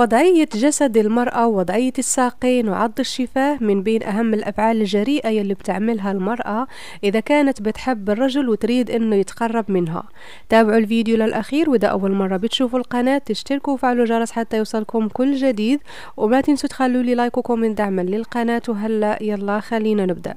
وضعية جسد المرأة وضعية الساقين وعض الشفاه من بين أهم الأفعال الجريئة يلي بتعملها المرأة إذا كانت بتحب الرجل وتريد إنه يتقرب منها تابعوا الفيديو للأخير وإذا أول مرة بتشوفوا القناة تشتركوا وفعلوا الجرس حتى يوصلكم كل جديد وما تنسوا تخلوا لي لايك وكومنت دعما للقناة وهلأ يلا خلينا نبدأ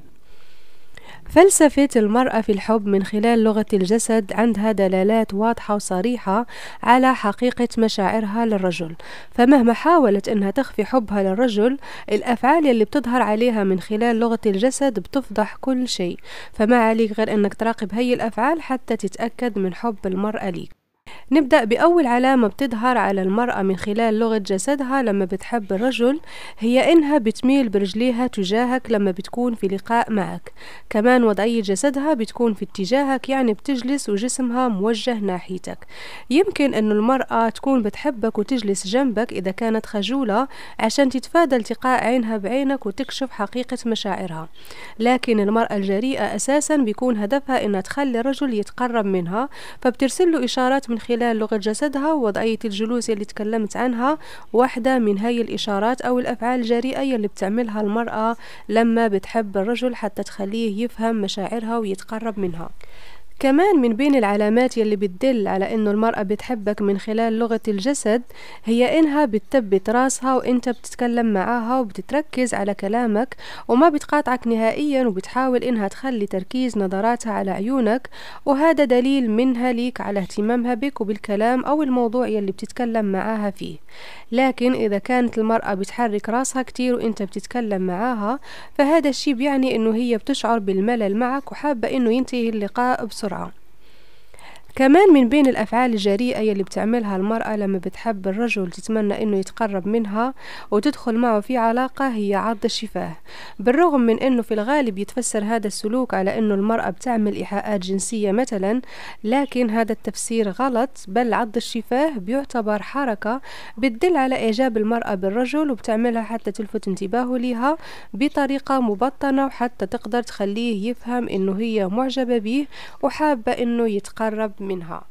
فلسفة المرأة في الحب من خلال لغة الجسد عندها دلالات واضحة وصريحة على حقيقة مشاعرها للرجل فمهما حاولت أنها تخفي حبها للرجل الأفعال اللي بتظهر عليها من خلال لغة الجسد بتفضح كل شيء فما عليك غير أنك تراقب هي الأفعال حتى تتأكد من حب المرأة ليك نبدأ بأول علامة بتظهر على المرأة من خلال لغة جسدها لما بتحب الرجل هي إنها بتميل برجليها تجاهك لما بتكون في لقاء معك كمان وضعية جسدها بتكون في اتجاهك يعني بتجلس وجسمها موجه ناحيتك يمكن أن المرأة تكون بتحبك وتجلس جنبك إذا كانت خجولة عشان تتفادى التقاء عينها بعينك وتكشف حقيقة مشاعرها لكن المرأة الجريئة أساسا بيكون هدفها أنها تخلي الرجل يتقرب منها فبترسل له إشارات من خلال خلال لغة جسدها وضعية الجلوس اللي تكلمت عنها واحدة من هاي الإشارات أو الأفعال الجريئة اللي بتعملها المرأة لما بتحب الرجل حتى تخليه يفهم مشاعرها ويتقرب منها كمان من بين العلامات يلي بتدل على انه المرأة بتحبك من خلال لغة الجسد هي انها بتثبت راسها وانت بتتكلم معاها وبتتركز على كلامك وما بتقاطعك نهائيا وبتحاول انها تخلي تركيز نظراتها على عيونك وهذا دليل منها ليك على اهتمامها بك وبالكلام او الموضوع يلي بتتكلم معاها فيه لكن اذا كانت المرأة بتحرك راسها كتير وانت بتتكلم معاها فهذا الشي بيعني انه هي بتشعر بالملل معك وحابة انه ينتهي اللقاء بسرعة natural. كمان من بين الأفعال الجريئة يلي بتعملها المرأة لما بتحب الرجل تتمنى إنه يتقرب منها وتدخل معه في علاقة هي عض الشفاه بالرغم من إنه في الغالب يتفسر هذا السلوك على إنه المرأة بتعمل إيحاءات جنسية مثلا لكن هذا التفسير غلط بل عض الشفاه بيعتبر حركة بتدل على إعجاب المرأة بالرجل وبتعملها حتى تلفت انتباهه ليها بطريقة مبطنة وحتى تقدر تخليه يفهم إنه هي معجبة به وحابة إنه يتقرب منها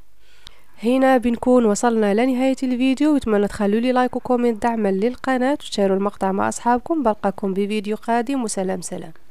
هنا بنكون وصلنا لنهاية الفيديو واتمنى تخلوا لي لايك وكومنت دعما للقناة وتشاروا المقطع مع أصحابكم بلقاكم بفيديو قادم وسلام سلام